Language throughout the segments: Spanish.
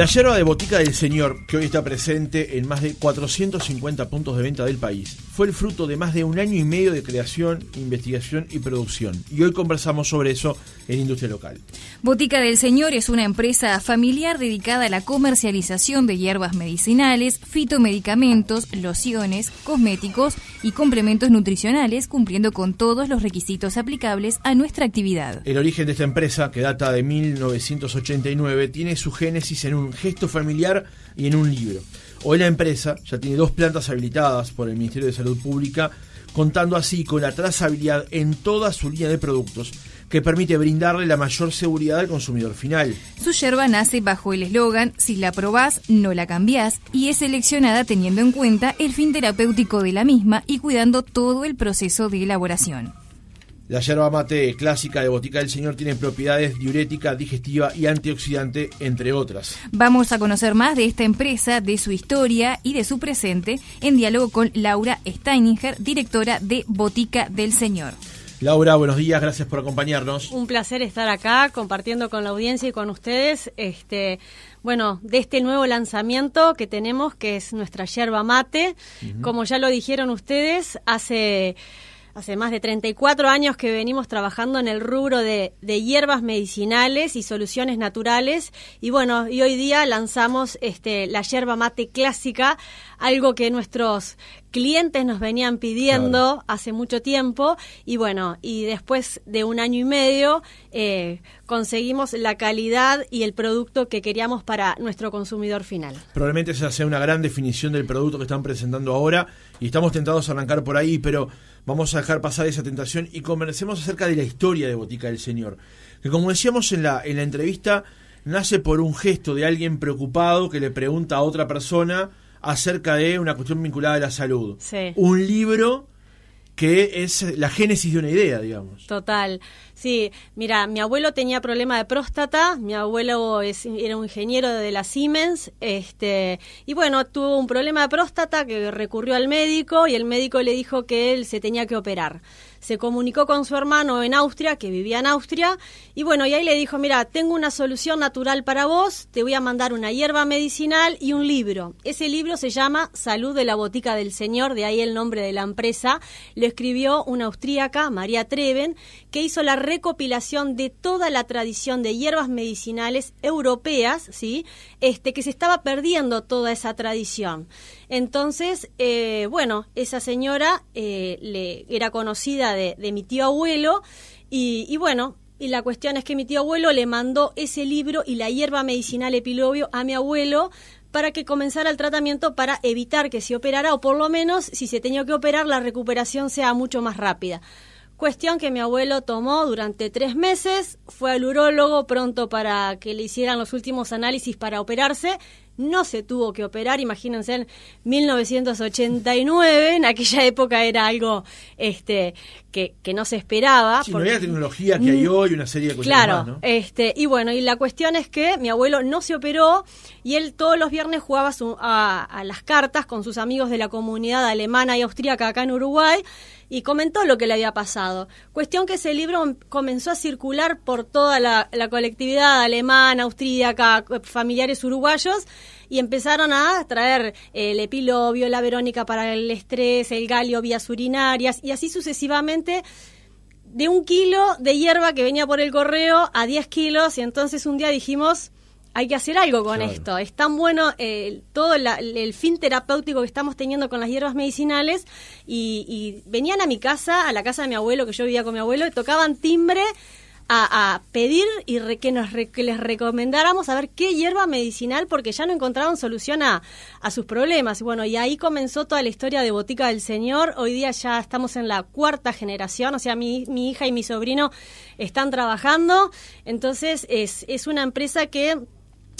La hierba de botica del señor, que hoy está presente en más de 450 puntos de venta del país, fue el fruto de más de un año y medio de creación, investigación y producción. Y hoy conversamos sobre eso en Industria Local. Botica del Señor es una empresa familiar dedicada a la comercialización de hierbas medicinales, fitomedicamentos, lociones, cosméticos y complementos nutricionales, cumpliendo con todos los requisitos aplicables a nuestra actividad. El origen de esta empresa, que data de 1989, tiene su génesis en un gesto familiar y en un libro. Hoy la empresa ya tiene dos plantas habilitadas por el Ministerio de Salud Pública, contando así con la trazabilidad en toda su línea de productos que permite brindarle la mayor seguridad al consumidor final. Su yerba nace bajo el eslogan Si la probás, no la cambiás y es seleccionada teniendo en cuenta el fin terapéutico de la misma y cuidando todo el proceso de elaboración. La yerba mate clásica de Botica del Señor tiene propiedades diurética, digestiva y antioxidante, entre otras. Vamos a conocer más de esta empresa, de su historia y de su presente en diálogo con Laura Steininger, directora de Botica del Señor. Laura, buenos días, gracias por acompañarnos. Un placer estar acá compartiendo con la audiencia y con ustedes. Este, bueno, de este nuevo lanzamiento que tenemos, que es nuestra yerba mate. Como ya lo dijeron ustedes, hace hace más de 34 años que venimos trabajando en el rubro de, hierbas medicinales y soluciones naturales. Y bueno, y hoy día lanzamos este, la hierba mate clásica, algo que nuestros clientes nos venían pidiendo hace mucho tiempo. Y bueno, y después de un año y medio eh, conseguimos la calidad y el producto que queríamos para nuestro consumidor final. Probablemente esa sea una gran definición del producto que están presentando ahora y estamos tentados a arrancar por ahí, pero vamos a dejar pasar esa tentación y conversemos acerca de la historia de Botica del Señor, que como decíamos en la, en la entrevista, nace por un gesto de alguien preocupado que le pregunta a otra persona acerca de una cuestión vinculada a la salud. Un libro que es eh, la génesis de una idea, digamos. Total. Sí, mira, mi abuelo tenía problema de próstata, mi abuelo era un ingeniero de la Siemens, este, y bueno, tuvo un problema de próstata que recurrió al médico y el médico le dijo que él se tenía que operar se comunicó con su hermano en Austria, que vivía en Austria, y bueno, y ahí le dijo, mira, tengo una solución natural para vos, te voy a mandar una hierba medicinal y un libro. Ese libro se llama Salud de la Botica del Señor, de ahí el nombre de la empresa. Lo escribió una austríaca, María Treven, que hizo la recopilación de toda la tradición de hierbas medicinales europeas, ¿sí? Este, que se estaba perdiendo toda esa tradición. Entonces, eh, bueno, esa señora eh, le, era conocida de, mi tío abuelo y, y bueno, y la cuestión es que mi tío abuelo le mandó ese libro y la hierba medicinal epilobio a mi abuelo para que comenzara el tratamiento para evitar que se operara o por lo menos si se tenía que operar la recuperación sea mucho más rápida. Cuestión que mi abuelo tomó durante tres meses, fue al urólogo pronto para que le hicieran los últimos análisis para operarse no se tuvo que operar, imagínense en 1989, en aquella época era algo este que, que no se esperaba. Sí, no había tecnología que hay mm, hoy, una serie de cosas Claro, este, y bueno, y la cuestión es que mi abuelo no se operó y él todos los viernes jugaba a, a las cartas con sus amigos de la comunidad alemana y austríaca acá en Uruguay y comentó lo que le había pasado. Cuestión que ese libro comenzó a circular por toda la, colectividad alemana, austríaca, familiares uruguayos y empezaron a traer eh, el epilobio, la verónica para el estrés, el galio vías urinarias y así sucesivamente de un kilo de hierba que venía por el correo a diez kilos y entonces un día dijimos hay que hacer algo con esto. Es tan bueno eh, todo el fin terapéutico que estamos teniendo con las hierbas medicinales. Y, venían a mi casa, a la casa de mi abuelo, que yo vivía con mi abuelo, y tocaban timbre a, pedir y que, nos les recomendáramos a ver qué hierba medicinal, porque ya no encontraban solución a, sus problemas. bueno, y ahí comenzó toda la historia de Botica del Señor. Hoy día ya estamos en la cuarta generación, o sea, mi, mi hija y mi sobrino están trabajando. Entonces, es, es una empresa que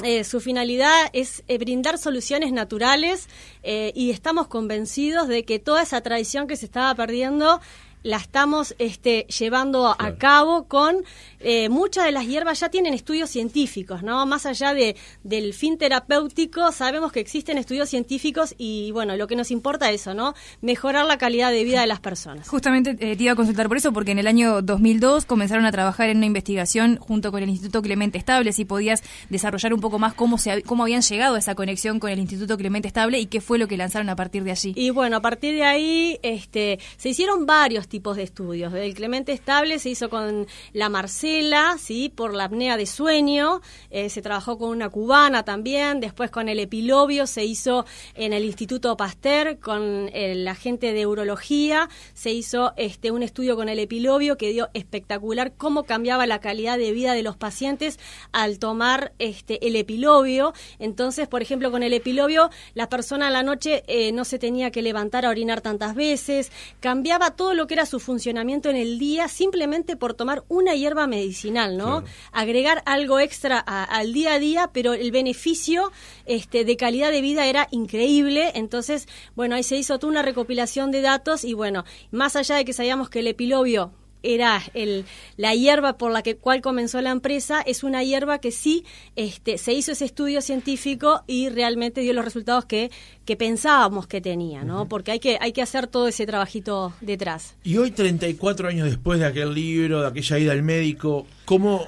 eh, su finalidad es eh, brindar soluciones naturales eh, y estamos convencidos de que toda esa tradición que se estaba perdiendo la estamos este, llevando a cabo con eh, muchas de las hierbas ya tienen estudios científicos, ¿no? Más allá de, del fin terapéutico, sabemos que existen estudios científicos y bueno, lo que nos importa es eso, ¿no? Mejorar la calidad de vida de las personas. Justamente eh, te iba a consultar por eso, porque en el año 2002 comenzaron a trabajar en una investigación junto con el Instituto Clemente Estable, si podías desarrollar un poco más cómo, se, cómo habían llegado a esa conexión con el Instituto Clemente Estable y qué fue lo que lanzaron a partir de allí. Y bueno, a partir de ahí este, se hicieron varios tipos de estudios. El Clemente Estable se hizo con la Marcela, ¿sí? por la apnea de sueño, eh, se trabajó con una cubana también, después con el epilobio se hizo en el Instituto Pasteur, con eh, la gente de urología, se hizo este, un estudio con el epilobio que dio espectacular cómo cambiaba la calidad de vida de los pacientes al tomar este, el epilobio. Entonces, por ejemplo, con el epilobio, la persona a la noche eh, no se tenía que levantar a orinar tantas veces, cambiaba todo lo que era su funcionamiento en el día simplemente por tomar una hierba medicinal, ¿no? Agregar algo extra al día a día, pero el beneficio este, de calidad de vida era increíble. Entonces, bueno, ahí se hizo toda una recopilación de datos y bueno, más allá de que sabíamos que el epilobio era el, la hierba por la que, cual comenzó la empresa, es una hierba que sí este, se hizo ese estudio científico y realmente dio los resultados que, que pensábamos que tenía, ¿no? Porque hay que, hay que hacer todo ese trabajito detrás. Y hoy, 34 años después de aquel libro, de aquella ida al médico, ¿cómo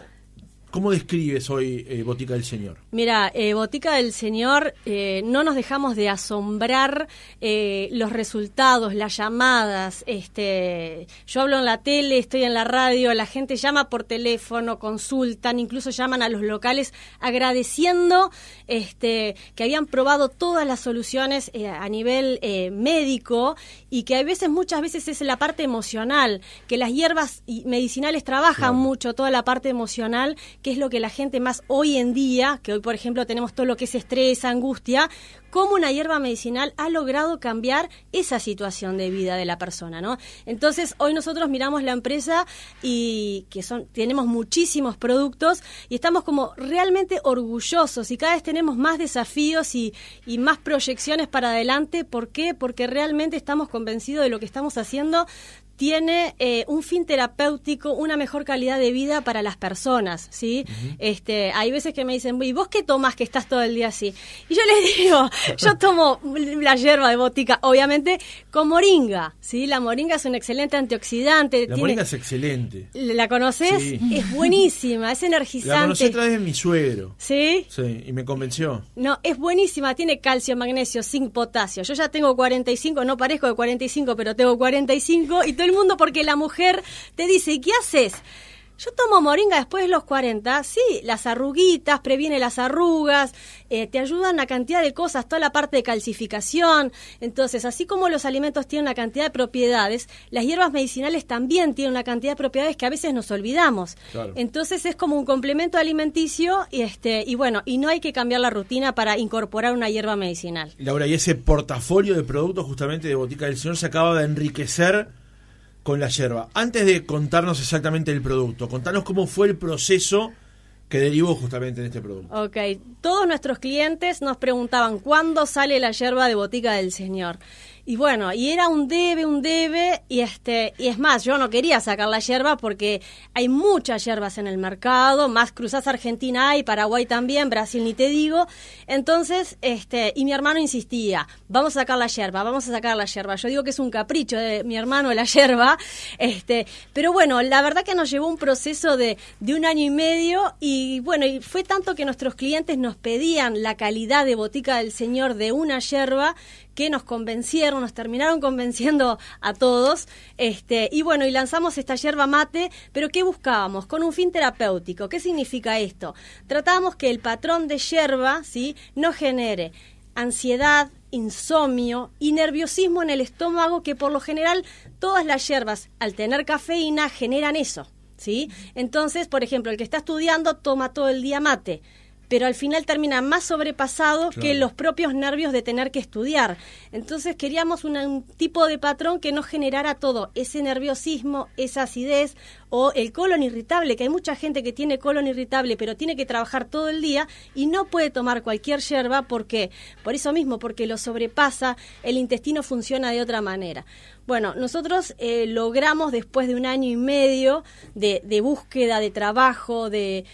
¿Cómo describes hoy eh, Botica del Señor? Mira, eh, Botica del Señor, eh, no nos dejamos de asombrar los resultados, las llamadas. Este, yo hablo en la tele, estoy en la radio, la gente llama por teléfono, consultan, incluso llaman a los locales agradeciendo este, que habían probado todas las soluciones a nivel médico y que a veces, muchas veces es la parte emocional, que las hierbas medicinales trabajan mucho toda la parte emocional Qué es lo que la gente más hoy en día, que hoy por ejemplo tenemos todo lo que es estrés, angustia, cómo una hierba medicinal ha logrado cambiar esa situación de vida de la persona, ¿no? Entonces, hoy nosotros miramos la empresa y que son tenemos muchísimos productos y estamos como realmente orgullosos y cada vez tenemos más desafíos y, y más proyecciones para adelante. ¿Por qué? Porque realmente estamos convencidos de lo que estamos haciendo, tiene eh, un fin terapéutico, una mejor calidad de vida para las personas, ¿sí? este, hay veces que me dicen, ¿y vos qué tomas que estás todo el día así? Y yo les digo, yo tomo la hierba de botica, obviamente, con moringa, ¿sí? La moringa es un excelente antioxidante. La moringa es excelente. ¿La conoces? Es buenísima, es energizante. La conocí otra vez en mi suegro. ¿Sí? Sí, y me convenció. No, es buenísima, tiene calcio, magnesio, zinc, potasio. Yo ya tengo 45, no parezco de 45, pero tengo 45 y tengo el mundo porque la mujer te dice, ¿y ¿qué haces? Yo tomo moringa después de los 40, sí, las arruguitas, previene las arrugas, eh, te ayudan a cantidad de cosas, toda la parte de calcificación. Entonces, así como los alimentos tienen una cantidad de propiedades, las hierbas medicinales también tienen una cantidad de propiedades que a veces nos olvidamos. Entonces, es como un complemento alimenticio y, este, y bueno, y no hay que cambiar la rutina para incorporar una hierba medicinal. Laura, y ese portafolio de productos justamente de Botica del Señor se acaba de enriquecer con la yerba. Antes de contarnos exactamente el producto, contanos cómo fue el proceso que derivó justamente en este producto. Ok, todos nuestros clientes nos preguntaban cuándo sale la yerba de botica del señor. Y bueno, y era un debe, un debe, y este, y es más, yo no quería sacar la hierba porque hay muchas hierbas en el mercado, más Cruzas Argentina hay, Paraguay también, Brasil ni te digo. Entonces, este, y mi hermano insistía, vamos a sacar la hierba, vamos a sacar la hierba. Yo digo que es un capricho de mi hermano la hierba, este, pero bueno, la verdad que nos llevó un proceso de, de un año y medio, y bueno, y fue tanto que nuestros clientes nos pedían la calidad de botica del señor de una hierba que nos convencieron, nos terminaron convenciendo a todos. Este, y bueno, y lanzamos esta yerba mate, pero ¿qué buscábamos? Con un fin terapéutico. ¿Qué significa esto? Tratábamos que el patrón de yerba ¿sí? no genere ansiedad, insomnio y nerviosismo en el estómago, que por lo general todas las hierbas, al tener cafeína, generan eso. ¿Sí? Entonces, por ejemplo, el que está estudiando toma todo el día mate pero al final termina más sobrepasado que los propios nervios de tener que estudiar. Entonces queríamos un, un tipo de patrón que no generara todo ese nerviosismo, esa acidez o el colon irritable, que hay mucha gente que tiene colon irritable, pero tiene que trabajar todo el día y no puede tomar cualquier hierba porque, por eso mismo, porque lo sobrepasa, el intestino funciona de otra manera. Bueno, nosotros eh, logramos después de un año y medio de, búsqueda, de trabajo, de,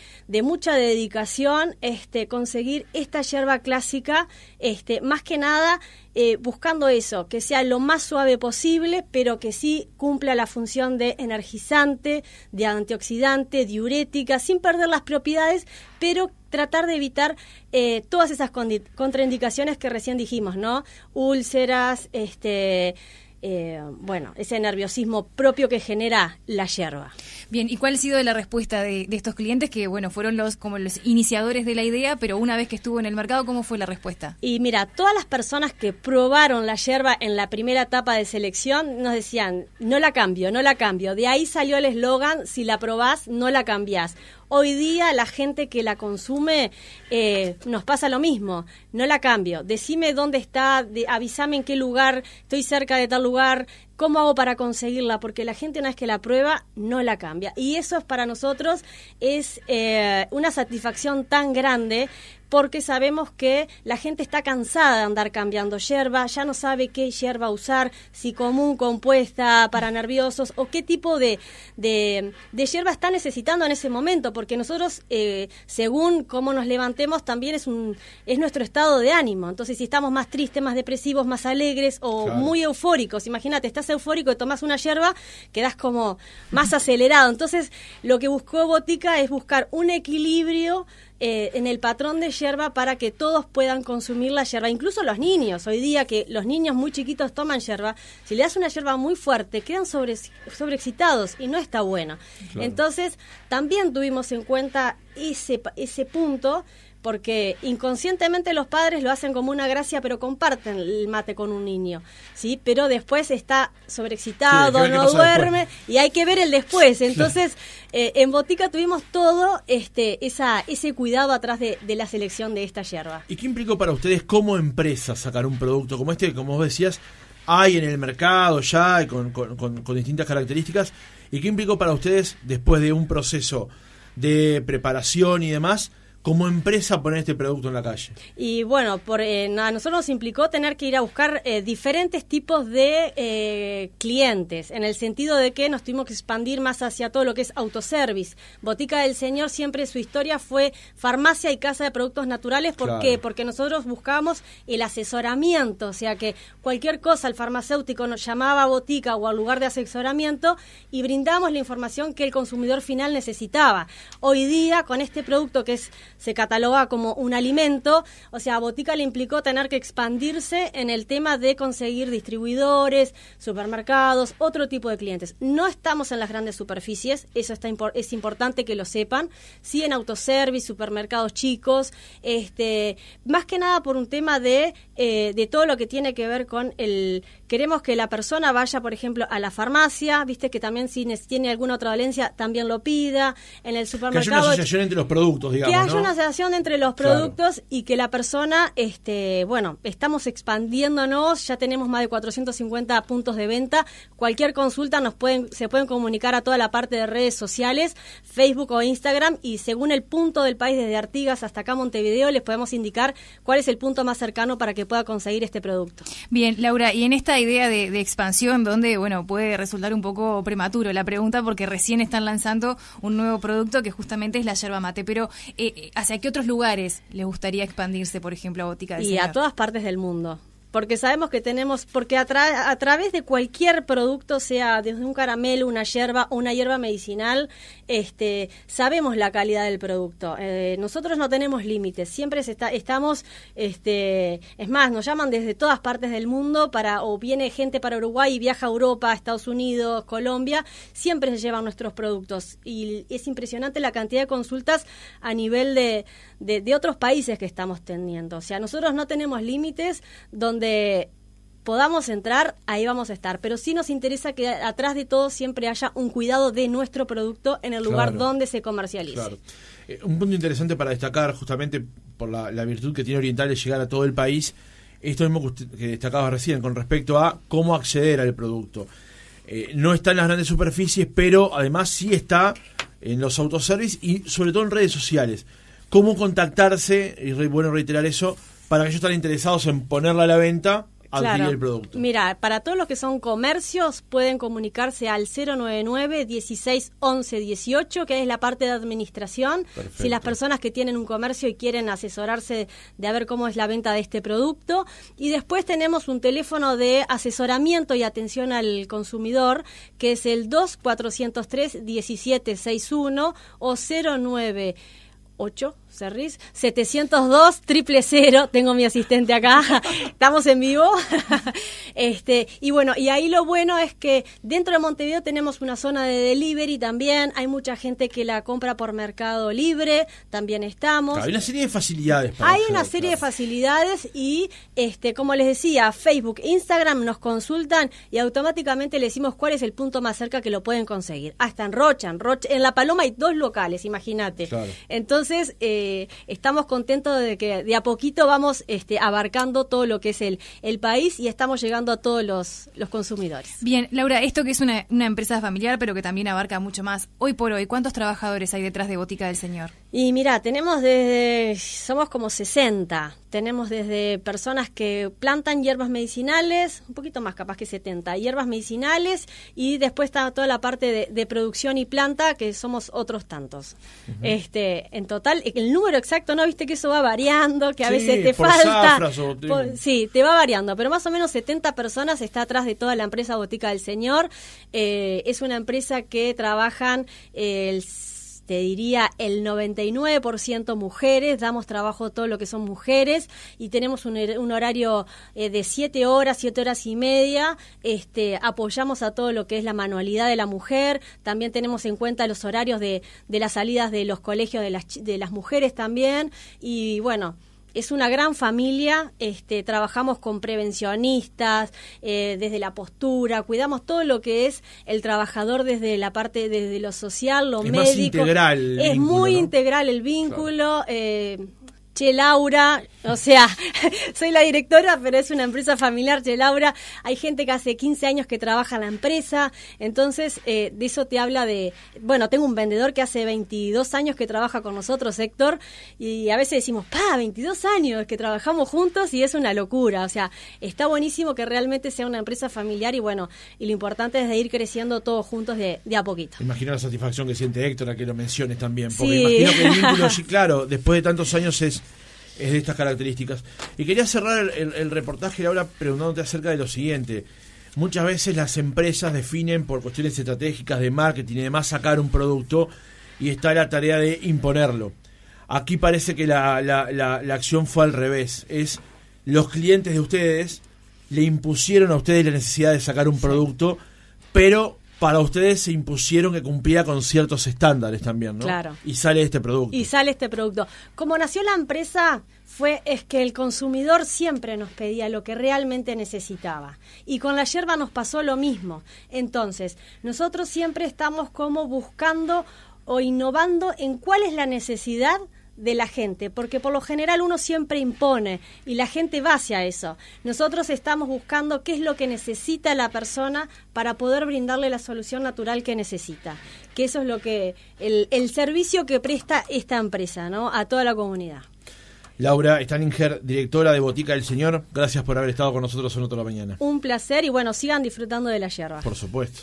mucha dedicación, este, conseguir esta hierba clásica, este, más que nada eh, buscando eso, que sea lo más suave posible, pero que sí cumpla la función de energizante, de antioxidante, diurética, sin perder las propiedades, pero tratar de evitar eh, todas esas contraindicaciones que recién dijimos, ¿no? Úlceras, este eh, bueno, ese nerviosismo propio que genera la hierba. Bien, ¿y cuál ha sido la respuesta de, estos clientes que, bueno, fueron los como los iniciadores de la idea, pero una vez que estuvo en el mercado, ¿cómo fue la respuesta? Y mira, todas las personas que probaron la hierba en la primera etapa de selección nos decían, no la cambio, no la cambio. De ahí salió el eslogan, si la probás, no la cambiás. Hoy día la gente que la consume eh, nos pasa lo mismo. No la cambio. Decime dónde está, avísame en qué lugar, estoy cerca de tal lugar, cómo hago para conseguirla, porque la gente una vez que la prueba no la cambia. Y eso es para nosotros es eh, una satisfacción tan grande porque sabemos que la gente está cansada de andar cambiando hierba, ya no sabe qué hierba usar, si común, compuesta, para nerviosos o qué tipo de, de, hierba está necesitando en ese momento, porque nosotros, eh, según cómo nos levantemos, también es, un, es nuestro estado de ánimo. Entonces, si estamos más tristes, más depresivos, más alegres o muy eufóricos, imagínate, estás eufórico y tomas una hierba, quedas como más acelerado. Entonces, lo que buscó Botica es buscar un equilibrio eh, en el patrón de hierba para que todos puedan consumir la hierba, incluso los niños. Hoy día que los niños muy chiquitos toman hierba, si le das una hierba muy fuerte, quedan sobre, sobreexcitados y no está bueno. Entonces, también tuvimos en cuenta ese, ese punto porque inconscientemente los padres lo hacen como una gracia, pero comparten el mate con un niño, ¿sí? Pero después está sobreexcitado, no duerme y hay que ver el después. Entonces, eh, en Botica tuvimos todo este esa ese cuidado atrás de, de, la selección de esta hierba. ¿Y qué implicó para ustedes como empresa sacar un producto como este, como vos decías, hay en el mercado ya con, con distintas características? ¿Y qué implicó para ustedes después de un proceso de preparación y demás? como empresa poner este producto en la calle? Y bueno, eh, a nosotros nos implicó tener que ir a buscar eh, diferentes tipos de eh, clientes, en el sentido de que nos tuvimos que expandir más hacia todo lo que es autoservice. Botica del Señor siempre su historia fue farmacia y casa de productos naturales. ¿Por qué? Porque nosotros buscábamos el asesoramiento, o sea que cualquier cosa el farmacéutico nos llamaba a botica o al lugar de asesoramiento y brindábamos la información que el consumidor final necesitaba. Hoy día, con este producto que es se cataloga como un alimento. O sea, a Botica le implicó tener que expandirse en el tema de conseguir distribuidores, supermercados, otro tipo de clientes. No estamos en las grandes superficies, eso está es importante que lo sepan. Sí en autoservice, supermercados chicos, este, más que nada por un tema de, eh, de todo lo que tiene que ver con el... Queremos que la persona vaya, por ejemplo, a la farmacia, viste que también si tiene alguna otra dolencia también lo pida, en el supermercado... Que haya una asociación entre los productos, digamos, ¿no? entre los productos y que la persona, este, bueno, estamos expandiéndonos, ya tenemos más de 450 puntos de venta. Cualquier consulta nos pueden, se pueden comunicar a toda la parte de redes sociales, Facebook o Instagram, y según el punto del país, desde Artigas hasta acá Montevideo, les podemos indicar cuál es el punto más cercano para que pueda conseguir este producto. Bien, Laura, y en esta idea de, expansión, donde, bueno, puede resultar un poco prematuro la pregunta, porque recién están lanzando un nuevo producto que justamente es la yerba mate, pero eh, eh ¿Hacia qué otros lugares le gustaría expandirse, por ejemplo, a Botica de Y a todas partes del mundo porque sabemos que tenemos, porque a, a, través de cualquier producto, sea desde un caramelo, una hierba, una hierba medicinal, este, sabemos la calidad del producto. Eh, nosotros no tenemos límites, siempre se está, estamos, este, es más, nos llaman desde todas partes del mundo para, o viene gente para Uruguay y viaja a Europa, Estados Unidos, Colombia, siempre se llevan nuestros productos. Y es impresionante la cantidad de consultas a nivel de, de, de otros países que estamos teniendo. O sea, nosotros no tenemos límites donde donde podamos entrar, ahí vamos a estar. Pero sí nos interesa que atrás de todo siempre haya un cuidado de nuestro producto en el lugar donde se comercialice. Eh, un punto interesante para destacar, justamente por la, virtud que tiene Oriental de llegar a todo el país, esto mismo que, destacaba recién con respecto a cómo acceder al producto. Eh, no está en las grandes superficies, pero además sí está en los autoservicios y sobre todo en redes sociales. ¿Cómo contactarse? Y bueno reiterar eso para aquellos están interesados en ponerla a la venta, adquirir el producto. Mira, para todos los que son comercios, pueden comunicarse al 099 16 18, que es la parte de administración. Si las personas que tienen un comercio y quieren asesorarse de a ver cómo es la venta de este producto. Y después tenemos un teléfono de asesoramiento y atención al consumidor, que es el 2403 1761 o 098 Cerris, 702 triple cero, tengo mi asistente acá, estamos en vivo. este, y bueno, y ahí lo bueno es que dentro de Montevideo tenemos una zona de delivery también, hay mucha gente que la compra por mercado libre, también estamos. hay una serie de facilidades. hay una serie de facilidades y, este, como les decía, Facebook, Instagram nos consultan y automáticamente le decimos cuál es el punto más cerca que lo pueden conseguir. Hasta en Rocha, en, Rocha, en La Paloma hay dos locales, imagínate. Entonces, eh, eh, estamos contentos de que de a poquito vamos este, abarcando todo lo que es el, el país y estamos llegando a todos los, los consumidores. Bien, Laura, esto que es una, una empresa familiar, pero que también abarca mucho más, hoy por hoy, ¿cuántos trabajadores hay detrás de Botica del Señor? Y mira, tenemos desde, somos como 60, tenemos desde personas que plantan hierbas medicinales, un poquito más capaz que 70, hierbas medicinales y después está toda la parte de, producción y planta que somos otros tantos. Este, En total, el número exacto, ¿no? Viste que eso va variando, que a veces te falta... sí, te va variando, pero más o menos 70 personas está atrás de toda la empresa Botica del Señor. Eh, es una empresa que trabajan el te diría el 99% mujeres, damos trabajo a todo lo que son mujeres y tenemos un, horario eh, de 7 horas, 7 horas y media, este, apoyamos a todo lo que es la manualidad de la mujer, también tenemos en cuenta los horarios de, de las salidas de los colegios de las, de las mujeres también y bueno es una gran familia, este, trabajamos con prevencionistas, eh, desde la postura, cuidamos todo lo que es el trabajador desde la parte, desde lo social, lo médico. Es muy integral el vínculo. Eh, Che Laura, o sea, soy la directora, pero es una empresa familiar, Che Laura, hay gente que hace 15 años que trabaja en la empresa, entonces eh, de eso te habla de, bueno, tengo un vendedor que hace 22 años que trabaja con nosotros, Héctor, y a veces decimos, pa, 22 años que trabajamos juntos y es una locura, o sea, está buenísimo que realmente sea una empresa familiar y bueno, y lo importante es de ir creciendo todos juntos de, a poquito. Imagino la satisfacción que siente Héctor a que lo menciones también, porque imagino que el vínculo, sí, claro, después de tantos años es es de estas características. Y quería cerrar el, reportaje ahora preguntándote acerca de lo siguiente. Muchas veces las empresas definen por cuestiones estratégicas de marketing y demás sacar un producto y está la tarea de imponerlo. Aquí parece que la, la acción fue al revés. Es los clientes de ustedes le impusieron a ustedes la necesidad de sacar un producto, pero para ustedes se impusieron que cumplía con ciertos estándares también, ¿no? Claro. Y sale este producto. Y sale este producto. Como nació la empresa, fue es que el consumidor siempre nos pedía lo que realmente necesitaba. Y con la yerba nos pasó lo mismo. Entonces, nosotros siempre estamos como buscando o innovando en cuál es la necesidad de la gente, porque por lo general uno siempre impone y la gente va hacia eso. Nosotros estamos buscando qué es lo que necesita la persona para poder brindarle la solución natural que necesita, que eso es lo que el, el servicio que presta esta empresa, ¿no? A toda la comunidad. Laura Staninger, directora de Botica del Señor, gracias por haber estado con nosotros en La mañana. Un placer y bueno, sigan disfrutando de la yerba Por supuesto.